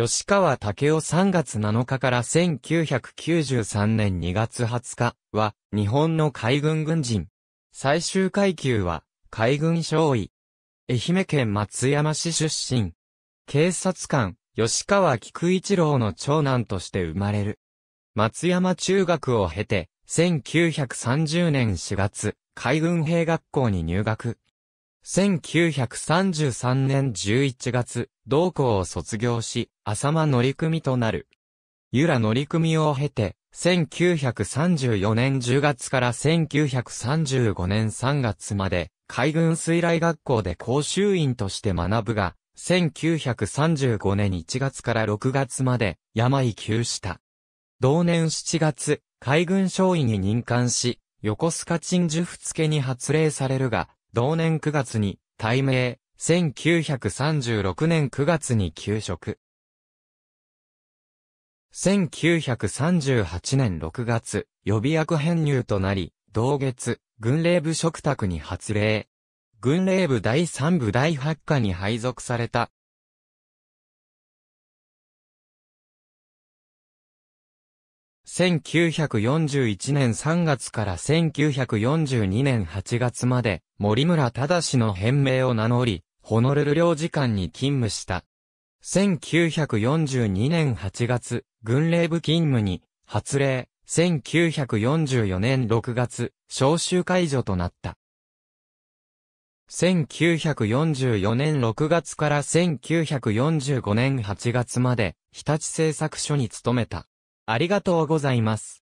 吉川武雄3月7日から1993年2月20日は日本の海軍軍人。最終階級は海軍少尉。愛媛県松山市出身。警察官、吉川菊一郎の長男として生まれる。松山中学を経て、1930年4月、海軍兵学校に入学。1933年11月、同校を卒業し、浅間乗組となる。由良乗組を経て、1934年10月から1935年3月まで、海軍水雷学校で講習員として学ぶが、1935年1月から6月まで、病休した。同年7月、海軍少尉に任官し、横須賀鎮守府付に発令されるが、同年9月に、大名、1936年9月に休職。1938年6月、予備役編入となり、同月、軍令部嘱託に発令。軍令部第3部第8課に配属された。1941年3月から1942年8月まで森村忠の編名を名乗り、ホノルル領事館に勤務した。1942年8月、軍令部勤務に、発令、1944年6月、召集解除となった。1944年6月から1945年8月まで、日立製作所に勤めた。ありがとうございます。